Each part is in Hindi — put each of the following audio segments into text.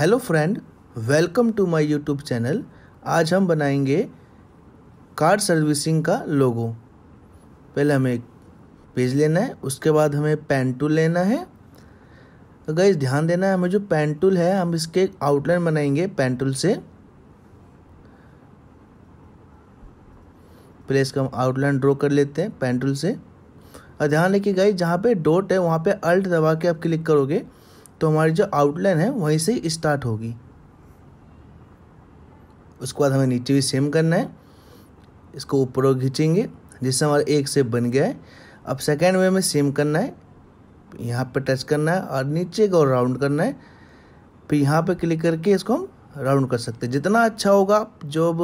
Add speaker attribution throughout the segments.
Speaker 1: hello friend welcome to my YouTube channel आज हम बनाएंगे कार सर्विसिंग का लोगो पहले हमें एक पेज लेना है उसके बाद हमें पेन टूल लेना है इस ध्यान देना है हमें जो पेन टूल है हम इसके आउटलाइन बनाएंगे पेन टूल से पहले इसका हम आउटलाइन ड्रॉ कर लेते हैं पेन टूल से और ध्यान रखिए गई जहाँ पे डॉट है वहाँ पे अल्ट दबा के आप क्लिक करोगे तो हमारी जो आउटलाइन है वहीं से स्टार्ट होगी उसके बाद हमें नीचे भी सेम करना है इसको ऊपर खींचेंगे जिससे हमारा एक सेप बन गया है अब सेकेंड वे में सेम करना है यहाँ पर टच करना है और नीचे को राउंड करना है फिर यहाँ पर क्लिक करके इसको हम राउंड कर सकते हैं जितना अच्छा होगा जब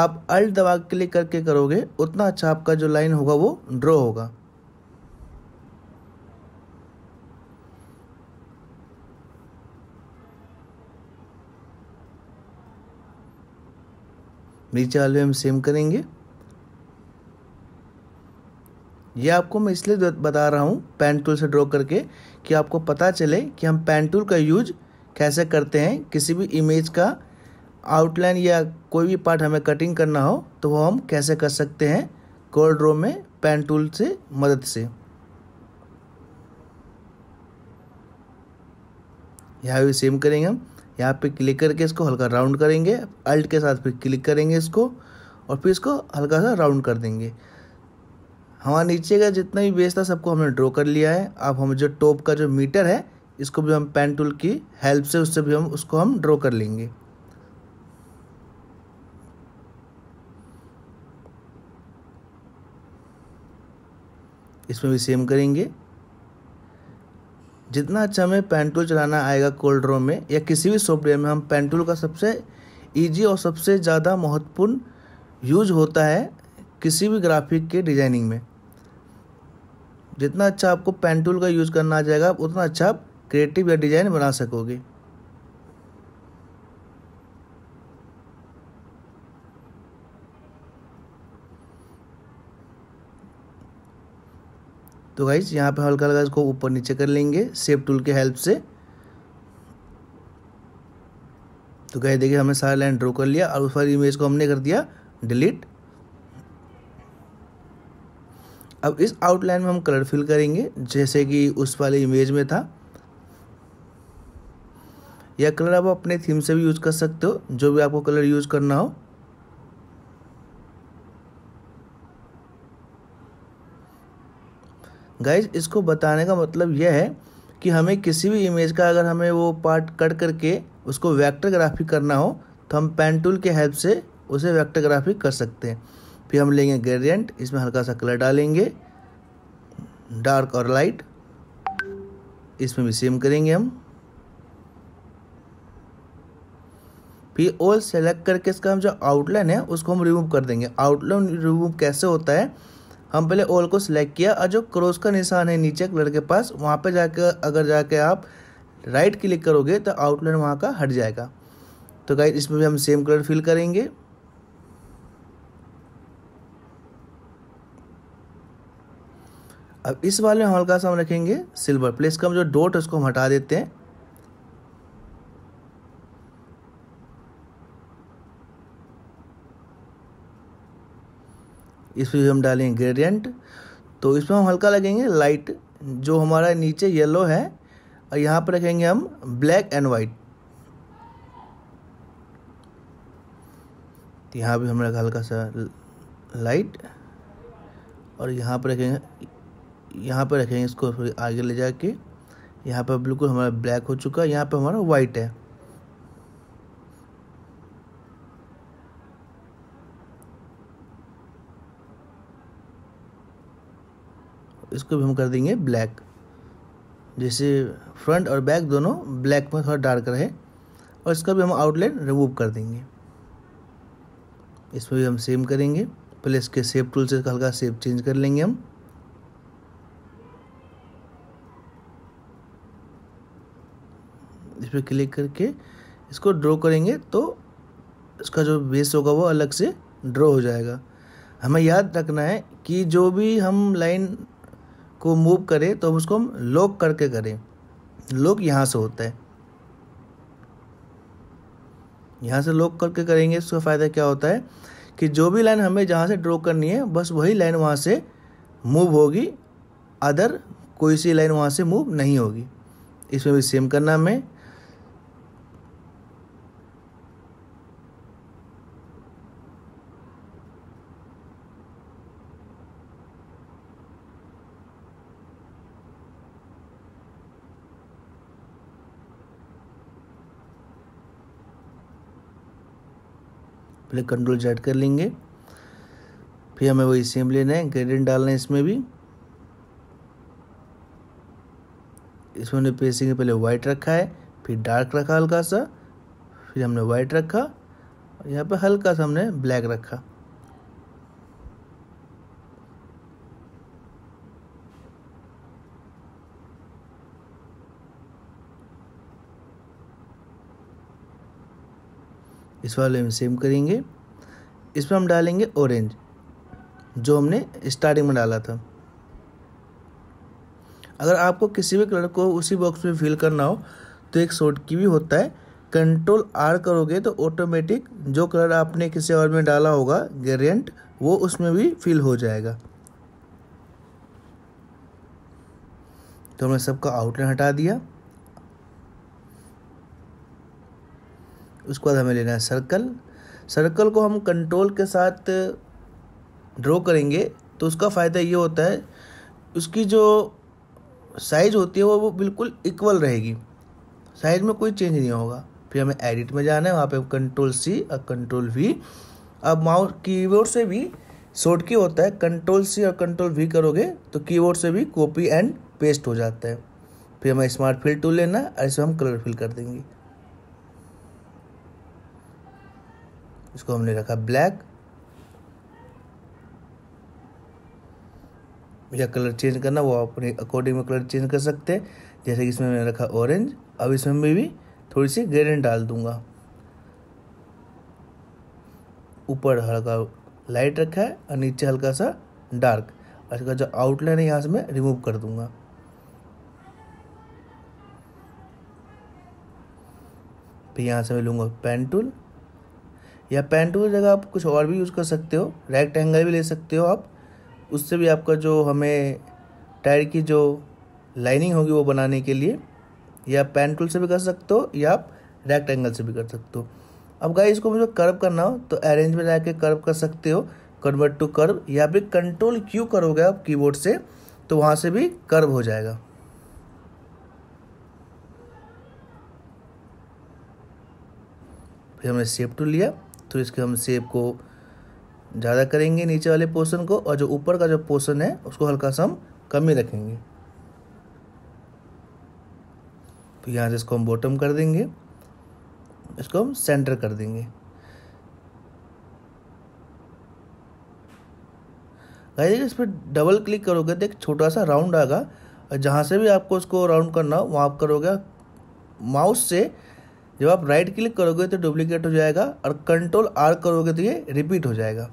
Speaker 1: आप अल्ट दबा क्लिक करके करोगे उतना अच्छा आपका जो लाइन होगा वो ड्रॉ होगा नीचे वाले हम सेम करेंगे ये आपको मैं इसलिए बता रहा हूँ पेन टूल से ड्रॉ करके कि आपको पता चले कि हम पेन टूल का यूज कैसे करते हैं किसी भी इमेज का आउटलाइन या कोई भी पार्ट हमें कटिंग करना हो तो वो हम कैसे कर सकते हैं कोल ड्रॉ में पेन टूल से मदद से यहाँ भी सेम करेंगे हम यहाँ पे क्लिक करके इसको हल्का राउंड करेंगे अल्ट के साथ फिर क्लिक करेंगे इसको और फिर इसको हल्का सा राउंड कर देंगे हमारे नीचे का जितना भी बेस था सबको हमने ड्रॉ कर लिया है अब हम जो टॉप का जो मीटर है इसको भी हम पेन टूल की हेल्प से उससे भी हम उसको हम ड्रॉ कर लेंगे इसमें भी सेम करेंगे जितना अच्छा हमें पेन टूल चलाना आएगा कोल्ड रोम में या किसी भी सॉफ्टवेयर में हम पेन टूल का सबसे ईजी और सबसे ज़्यादा महत्वपूर्ण यूज होता है किसी भी ग्राफिक के डिजाइनिंग में जितना अच्छा आपको पेन टूल का यूज़ करना आ जाएगा उतना अच्छा आप क्रिएटिव या डिज़ाइन बना सकोगे तो गाइज यहाँ पे हल्का हल्का इसको ऊपर नीचे कर लेंगे सेफ टूल के हेल्प से तो गाइज देखिए हमने सारा लाइन ड्रॉ कर लिया और उस पर इमेज को हमने कर दिया डिलीट अब इस आउटलाइन में हम कलर फिल करेंगे जैसे कि उस वाले इमेज में था यह कलर आप अपने थीम से भी यूज़ कर सकते हो जो भी आपको कलर यूज़ करना हो गाइज इसको बताने का मतलब यह है कि हमें किसी भी इमेज का अगर हमें वो पार्ट कट करके उसको वेक्टर ग्राफिक करना हो तो हम पेन टूल के हेल्प से उसे वैक्टोग्राफी ग्राफिक कर सकते हैं फिर हम लेंगे ग्रेडियंट इसमें हल्का सा कलर डालेंगे डार्क और लाइट इसमें भी सेम करेंगे हम फिर ऑल सेलेक्ट करके इसका हम जो आउटलाइन है उसको हम रिमूव कर देंगे आउटलाइन रिमूव कैसे होता है हम पहले ऑल को सिलेक्ट किया और जो क्रॉस का निशान है नीचे कलर के पास वहाँ पे जाकर अगर जाके आप राइट क्लिक करोगे तो आउटलाइन वहाँ का हट जाएगा तो गाइज इसमें भी हम सेम कलर फिल करेंगे अब इस वाले में हल्का सा हम रखेंगे सिल्वर प्लेस का जो डॉट है उसको हम हटा देते हैं इस पर हम डालेंगे ग्रेडियंट तो इसमें हम हल्का लगेंगे लाइट जो हमारा नीचे येलो है और यहाँ पर रखेंगे हम ब्लैक एंड वाइट तो यहाँ भी हम रखा हल्का सा लाइट और यहाँ पर रखेंगे यहाँ पर रखेंगे इसको आगे ले जाके यहाँ पर बिल्कुल हमारा ब्लैक हो चुका है यहाँ पर हमारा वाइट है इसको भी हम कर देंगे ब्लैक जैसे फ्रंट और बैक दोनों ब्लैक में थोड़ा डार्क रहे और इसका भी हम आउटलाइन रिमूव कर देंगे इसमें भी हम सेम करेंगे पहले इसके सेप टूल से हल्का सेप चेंज कर लेंगे हम इस पर क्लिक करके इसको ड्रॉ करेंगे तो इसका जो बेस होगा वो अलग से ड्रॉ हो जाएगा हमें याद रखना है कि जो भी हम लाइन को मूव करें तो उसको हम लॉक करके करें लॉक यहाँ से होता है यहाँ से लॉक करके करेंगे इसका फ़ायदा क्या होता है कि जो भी लाइन हमें जहाँ से ड्रॉ करनी है बस वही लाइन वहाँ से मूव होगी अदर कोई सी लाइन वहाँ से मूव नहीं होगी इसमें भी सेम करना हमें पहले कंट्रोल जेड कर लेंगे फिर हमें वही सेम लेना है ग्रेडियंट डालना है इसमें भी इसमें हमने पेसिंग पहले वाइट रखा है फिर डार्क रखा हल्का सा फिर हमने वाइट रखा यहाँ पे हल्का सा हमने ब्लैक रखा इस वाले में सेम करेंगे इसमें हम डालेंगे ऑरेंज जो हमने स्टार्टिंग में डाला था अगर आपको किसी भी कलर को उसी बॉक्स में फिल करना हो तो एक शॉर्ट की भी होता है कंट्रोल आर करोगे तो ऑटोमेटिक जो कलर आपने किसी और में डाला होगा ग्रेडियंट वो उसमें भी फिल हो जाएगा तो हमने सबका आउटलाइन हटा दिया उसके बाद हमें लेना है सर्कल सर्कल को हम कंट्रोल के साथ ड्रॉ करेंगे तो उसका फ़ायदा ये होता है उसकी जो साइज़ होती है वो वो बिल्कुल इक्वल रहेगी साइज़ में कोई चेंज नहीं होगा फिर हमें एडिट में जाना है वहाँ पे कंट्रोल सी और कंट्रोल वी अब माउस कीबोर्ड से भी शॉर्ट की होता है कंट्रोल सी और कंट्रोल वी करोगे तो कीबोर्ड से भी कॉपी एंड पेस्ट हो जाता है फिर हमें स्मार्ट फिल टूल लेना है और इसमें हम कलर फिल कर देंगे इसको हमने रखा ब्लैक या कलर चेंज करना वो अपने अकॉर्डिंग में कलर चेंज कर सकते हैं जैसे कि इसमें मैंने रखा ऑरेंज अब इसमें मैं भी थोड़ी सी ग्रेडेंट डाल दूंगा ऊपर हल्का लाइट रखा है और नीचे हल्का सा डार्क और इसका जो आउटलाइन है यहाँ से मैं रिमूव कर दूंगा फिर यहाँ से मैं लूँगा पेन टूल या पैन टूल जगह आप कुछ और भी यूज़ कर सकते हो रेक्ट एंगल भी ले सकते हो आप उससे भी आपका जो हमें टायर की जो लाइनिंग होगी वो बनाने के लिए या पेन टूल से भी कर सकते हो या आप रेक्ट एंगल से भी कर सकते हो अब गाइस इसको मुझे कर्व करना हो तो अरेंज में जाके कर्व कर सकते हो कन्वर्ट टू कर्व या फिर कंट्रोल क्यू करोगे आप कीबोर्ड से तो वहाँ से भी कर्व हो जाएगा फिर हमने सेफ टू लिया तो इसके हम सेब को ज़्यादा करेंगे नीचे वाले पोर्सन को और जो ऊपर का जो पोर्सन है उसको हल्का सा हम कम ही रखेंगे तो यहाँ से इसको हम बॉटम कर देंगे इसको हम सेंटर कर देंगे देखिए इस पर डबल क्लिक करोगे तो एक छोटा सा राउंड आएगा जहाँ से भी आपको उसको राउंड करना हो वहाँ आप करोगे माउस से जब आप राइट क्लिक करोगे तो डुप्लीकेट हो जाएगा और कंट्रोल आर करोगे तो ये रिपीट हो जाएगा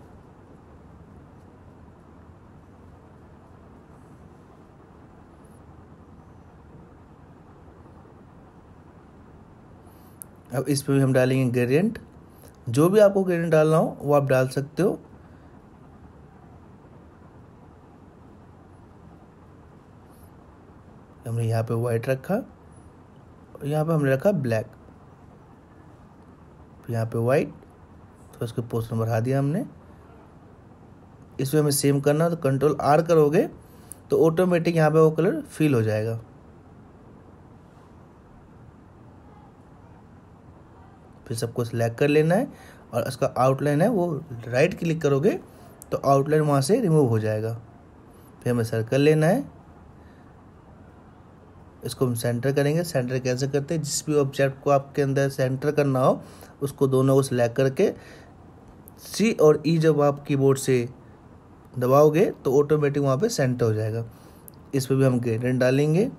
Speaker 1: अब इस पर भी हम डालेंगे ग्रेडियंट जो भी आपको ग्रेडियंट डालना हो वो आप डाल सकते हो हमने यहाँ पे वाइट रखा और यहाँ पे हमने रखा ब्लैक यहाँ पे वाइट तो इसको पोस्ट नंबर बढ़ा दिया हमने इसमें हमें सेम करना तो कंट्रोल आर करोगे तो ऑटोमेटिक यहाँ पे वो कलर फिल हो जाएगा फिर सबको सिलेक्ट कर लेना है और इसका आउटलाइन है वो राइट क्लिक करोगे तो आउटलाइन वहाँ से रिमूव हो जाएगा फिर हमें सर्कल लेना है इसको हम सेंटर करेंगे सेंटर कैसे करते हैं जिस भी ऑब्जेक्ट को आपके अंदर सेंटर करना हो उसको दोनों को सिलेक्ट करके सी और ई e जब आप कीबोर्ड से दबाओगे तो ऑटोमेटिक वहाँ पे सेंटर हो जाएगा इस पर भी हम ग्रेडेंट डालेंगे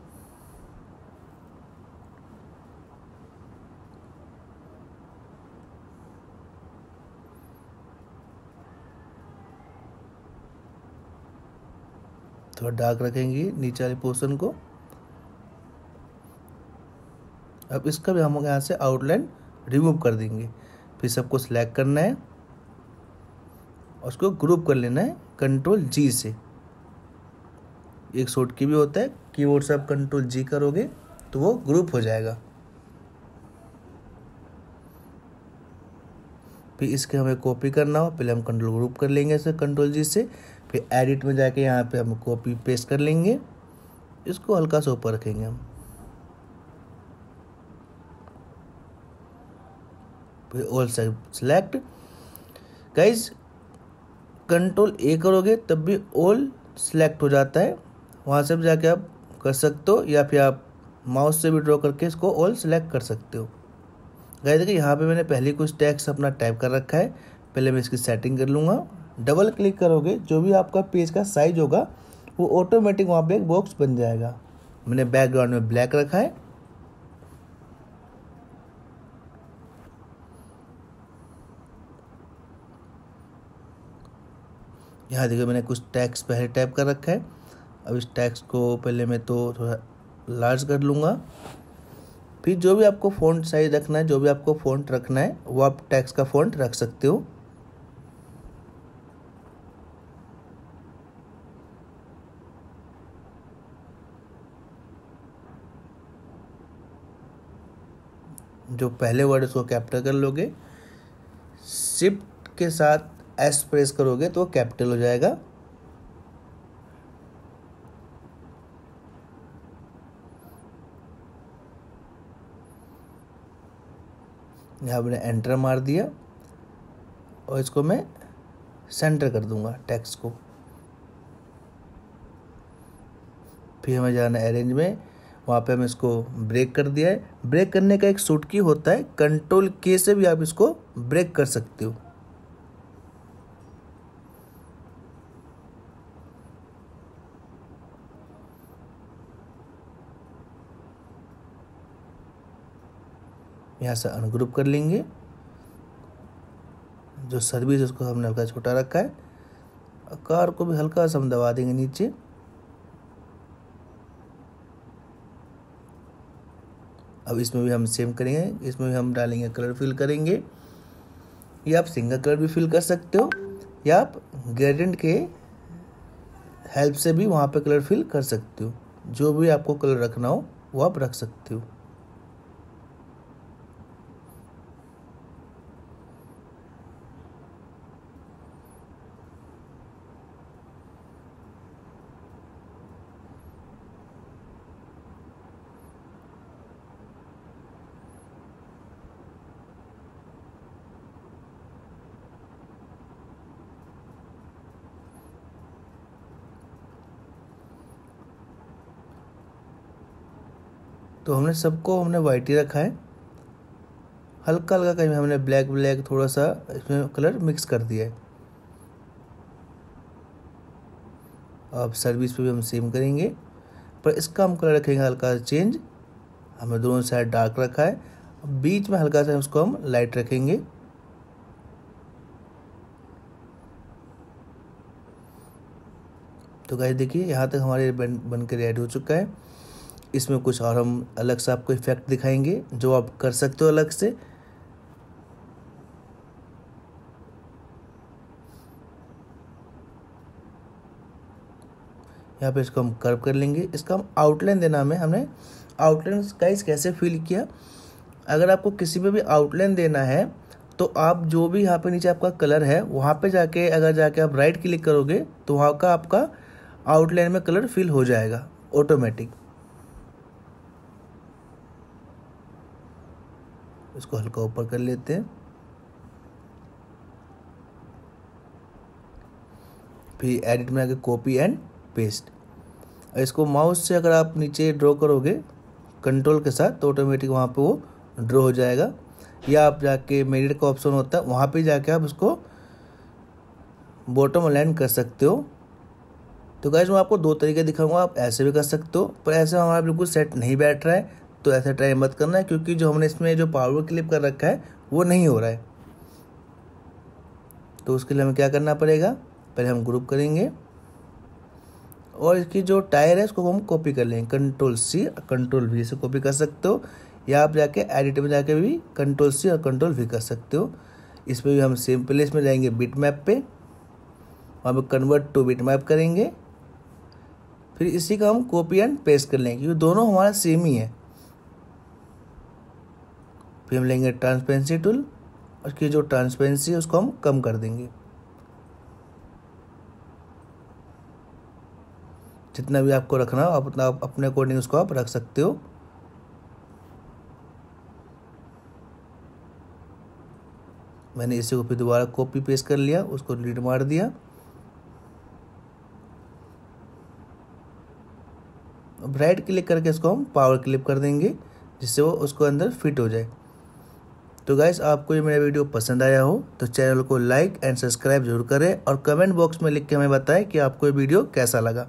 Speaker 1: थोड़ा डार्क रखेंगे नीचे वाले पोर्सन को अब इसका भी हम यहाँ से आउटलाइन रिमूव कर देंगे फिर सबको सिलेक्ट करना है और उसको ग्रुप कर लेना है कंट्रोल जी से एक शॉर्ट की भी होता है कीबोर्ड से आप कंट्रोल जी करोगे तो वो ग्रुप हो जाएगा फिर इसके हमें कॉपी करना हो पहले हम कंट्रोल ग्रुप कर लेंगे इसे कंट्रोल जी से फिर एडिट में जाके यहाँ पे हम कॉपी पेस्ट कर लेंगे इसको हल्का सा ऊपर रखेंगे हम all select guys control A करोगे तब भी ऑल सेलेक्ट हो जाता है वहाँ से भी जाके आप कर सकते हो या फिर आप माउस से भी ड्रॉ करके इसको ऑल सेलेक्ट कर सकते हो गाइज देखिए यहाँ पे मैंने पहले कुछ टैक्स अपना टाइप कर रखा है पहले मैं इसकी सेटिंग कर लूँगा डबल क्लिक करोगे जो भी आपका पेज का साइज होगा वो ऑटोमेटिक वहाँ पर एक बॉक्स बन जाएगा मैंने बैकग्राउंड में ब्लैक रखा है यहाँ देखिए मैंने कुछ टैक्स पहले टाइप कर रखा है अब इस टैक्स को पहले मैं तो थोड़ा लार्ज कर लूँगा फिर जो भी आपको फ़ॉन्ट साइज रखना है जो भी आपको फ़ॉन्ट रखना है वो आप टैक्स का फ़ॉन्ट रख सकते हो जो पहले वर्ड उसको कैप्चर कर लोगे शिफ्ट के साथ एस प्रेस करोगे तो कैपिटल हो जाएगा यहाँ मैंने एंटर मार दिया और इसको मैं सेंटर कर दूंगा टेक्स्ट को फिर हमें जाना है अरेंज में वहाँ पे हम इसको ब्रेक कर दिया है ब्रेक करने का एक सुटकी होता है कंट्रोल के से भी आप इसको ब्रेक कर सकते हो यहाँ से अनग्रुप कर लेंगे जो सर्विस उसको हमने हल्का छोटा रखा है कार को भी हल्का सा हम दबा देंगे नीचे अब इसमें भी हम सेम करेंगे इसमें भी हम डालेंगे कलर फिल करेंगे या आप सिंगल कलर भी फिल कर सकते हो या आप ग्रेडेंट के हेल्प से भी वहाँ पे कलर फिल कर सकते हो जो भी आपको कलर रखना हो वो आप रख सकते हो तो हमने सबको हमने वाइट ही रखा है हल्का हल्का कहीं हमने ब्लैक ब्लैक थोड़ा सा इसमें कलर मिक्स कर दिया है अब सर्विस पे भी हम सेम करेंगे पर इसका हम कलर रखेंगे हल्का सा चेंज हमने दोनों साइड डार्क रखा है बीच में हल्का सा उसको हम लाइट रखेंगे तो गाइस देखिए यहाँ तक हमारे बन बन के रेडी हो चुका है इसमें कुछ और हम अलग से आपको इफेक्ट दिखाएंगे जो आप कर सकते हो अलग से यहाँ पे इसको हम कर्व कर लेंगे इसका हम आउटलाइन देना हमें हमने आउटलाइन गाइस कैसे फिल किया अगर आपको किसी पे भी आउटलाइन देना है तो आप जो भी यहाँ पे नीचे आपका कलर है वहाँ पे जाके अगर जाके आप राइट क्लिक करोगे तो वहाँ का आपका आउटलाइन में कलर फिल हो जाएगा ऑटोमेटिक इसको हल्का ऊपर कर लेते हैं फिर एडिट में आके कॉपी एंड पेस्ट इसको माउस से अगर आप नीचे ड्रॉ करोगे कंट्रोल के साथ तो ऑटोमेटिक वहाँ पे वो ड्रॉ हो जाएगा या आप जाके मेरिट का ऑप्शन होता है वहाँ पे जाके आप उसको बॉटम अलाइन कर सकते हो तो गाइज मैं आपको दो तरीके दिखाऊंगा आप ऐसे भी कर सकते हो पर ऐसे हमारा बिल्कुल सेट नहीं बैठ रहा है तो ऐसा ट्राई मत करना क्योंकि जो हमने इसमें जो पावर क्लिप कर रखा है वो नहीं हो रहा है तो उसके लिए हमें क्या करना पड़ेगा पहले हम ग्रुप करेंगे और इसकी जो टायर है उसको हम कॉपी कर लेंगे कंट्रोल सी कंट्रोल वी से कॉपी कर सकते हो या आप जाके एडिट में जाके भी कंट्रोल सी और कंट्रोल वी कर सकते हो इस पर भी हम सेम प्लेस में जाएंगे बिट मैप पे वहाँ पर कन्वर्ट टू बिट मैप करेंगे फिर इसी का हम कॉपी एंड पेस्ट कर लेंगे क्योंकि दोनों हमारा सेम ही है फिर हम लेंगे ट्रांसपेरेंसी टूल उसकी जो ट्रांसपेरेंसी है उसको हम कम कर देंगे जितना भी आपको रखना हो आप उतना अपने अकॉर्डिंग उसको आप रख सकते हो मैंने इसी को फिर दोबारा कॉपी पेस्ट कर लिया उसको डिलीट मार दिया ब्राइट क्लिक करके इसको हम पावर क्लिप कर देंगे जिससे वो उसको अंदर फिट हो जाए तो गाइस आपको ये मेरा वीडियो पसंद आया हो तो चैनल को लाइक एंड सब्सक्राइब जरूर करें और कमेंट बॉक्स में लिख के हमें बताएं कि आपको ये वीडियो कैसा लगा